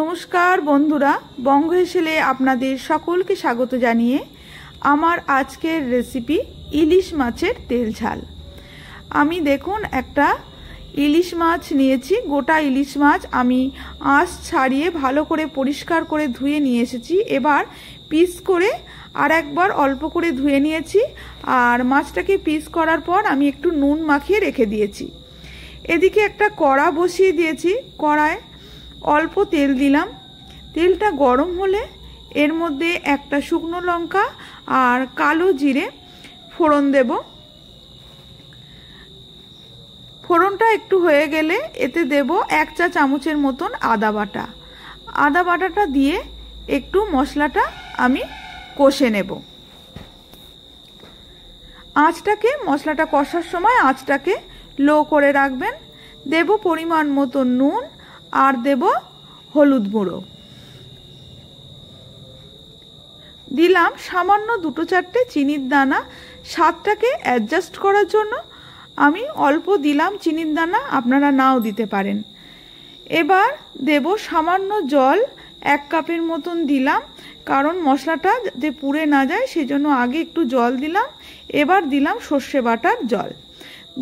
নমস্কার বন্ধুরা বঙ্গ হেসেলে আপনাদের সকলকে স্বাগত জানিয়ে আমার আজকের রেসিপি ইলিশ মাছের তেল ঝাল আমি দেখুন একটা ইলিশ মাছ নিয়েছি গোটা ইলিশ মাছ আমি আঁশ ছাড়িয়ে ভালো করে পরিষ্কার করে ধুয়ে নিয়ে এসেছি এবার পিস করে আর একবার অল্প করে ধুয়ে নিয়েছি আর মাছটাকে পিস করার পর আমি একটু নুন মাখিয়ে রেখে দিয়েছি এদিকে একটা কড়া বসিয়ে দিয়েছি কড়ায় অল্প তেল দিলাম তেলটা গরম হলে এর মধ্যে একটা শুকনো লঙ্কা আর কালো জিরে ফোড়ন দেব ফোড়নটা একটু হয়ে গেলে এতে দেব এক চা চামচের মতন আদা বাটা আদা বাটাটা দিয়ে একটু মশলাটা আমি কষে নেব আঁচটাকে মশলাটা কষার সময় আঁচটাকে লো করে রাখবেন দেব পরিমাণ মতো নুন আর দেব হলুদ গুঁড়ো দিলাম সামান্য দুটো চারটে চিনির দানা স্বাদটাকে অ্যাডজাস্ট করার জন্য আমি অল্প দিলাম চিনির দানা আপনারা নাও দিতে পারেন এবার দেব সামান্য জল এক কাপের মতন দিলাম কারণ মশলাটা যে পুড়ে না যায় সেজন্য আগে একটু জল দিলাম এবার দিলাম সর্ষে বাটার জল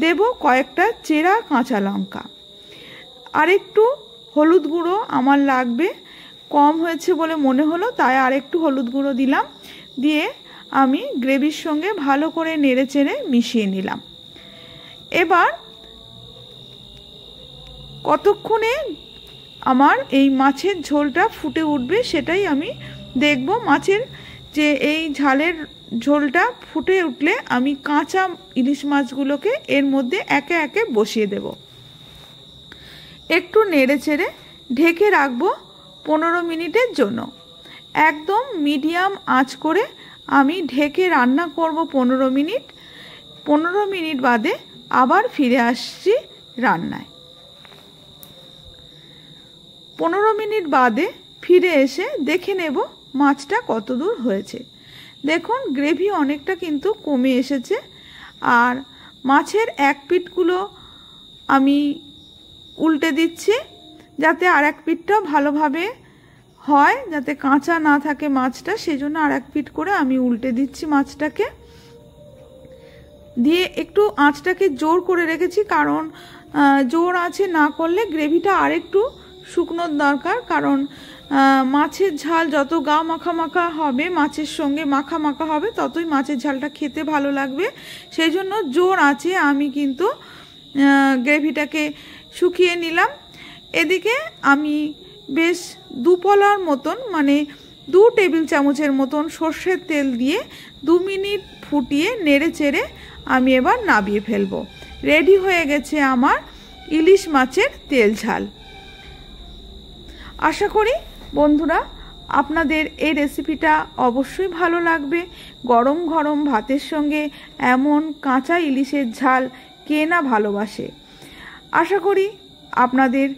দেব কয়েকটা চেরা কাঁচা লঙ্কা আর একটু হলুদ গুঁড়ো আমার লাগবে কম হয়েছে বলে মনে হলো তাই আর একটু হলুদ গুঁড়ো দিলাম দিয়ে আমি গ্রেভির সঙ্গে ভালো করে নেড়ে চেড়ে মিশিয়ে নিলাম এবার কতক্ষণে আমার এই মাছের ঝোলটা ফুটে উঠবে সেটাই আমি দেখব মাছের যে এই ঝালের ঝোলটা ফুটে উঠলে আমি কাঁচা ইলিশ মাছগুলোকে এর মধ্যে একে একে বসিয়ে দেবো একটু নেড়ে চেড়ে ঢেকে রাখবো পনেরো মিনিটের জন্য একদম মিডিয়াম আঁচ করে আমি ঢেকে রান্না করব পনেরো মিনিট পনেরো মিনিট বাদে আবার ফিরে আসছি রান্নায় পনেরো মিনিট বাদে ফিরে এসে দেখে নেব মাছটা কত দূর হয়েছে দেখুন গ্রেভি অনেকটা কিন্তু কমে এসেছে আর মাছের এক পিটগুলো আমি উল্টে দিচ্ছি যাতে আর এক পিঠটা ভালোভাবে হয় যাতে কাঁচা না থাকে মাছটা সেই জন্য আর এক পিঠ করে আমি উল্টে দিচ্ছি মাছটাকে দিয়ে একটু আঁচটাকে জোর করে রেখেছি কারণ জোর আছে না করলে গ্রেভিটা আরেকটু শুকনোর দরকার কারণ মাছের ঝাল যত গা মাখা মাখা হবে মাছের সঙ্গে মাখা মাখা হবে ততই মাছের ঝালটা খেতে ভালো লাগবে সেই জন্য জোর আছে আমি কিন্তু গ্রেভিটাকে শুকিয়ে নিলাম এদিকে আমি বেশ দুপলার মতন মানে দু টেবিল চামচের মতন সর্ষের তেল দিয়ে দু মিনিট ফুটিয়ে নেড়ে চেড়ে আমি এবার নাবিয়ে ফেলব রেডি হয়ে গেছে আমার ইলিশ মাছের তেল ঝাল আশা করি বন্ধুরা আপনাদের এই রেসিপিটা অবশ্যই ভালো লাগবে গরম গরম ভাতের সঙ্গে এমন কাঁচা ইলিশের ঝাল কে না ভালোবাসে আশা করি আপনাদের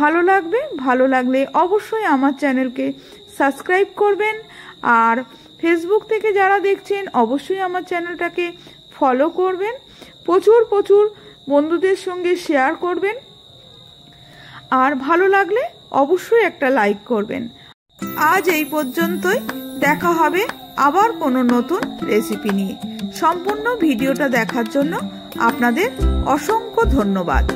ভালো লাগবে ভালো লাগলে অবশ্যই আমার চ্যানেলকে সাবস্ক্রাইব করবেন আর ফেসবুক থেকে যারা দেখছেন অবশ্যই আমার চ্যানেলটাকে ফলো করবেন প্রচুর প্রচুর বন্ধুদের সঙ্গে শেয়ার করবেন আর ভালো লাগলে অবশ্যই একটা লাইক করবেন আজ এই পর্যন্তই দেখা হবে আবার কোনো নতুন রেসিপি নিয়ে সম্পূর্ণ ভিডিওটা দেখার জন্য আপনাদের অসংখ্য ধন্যবাদ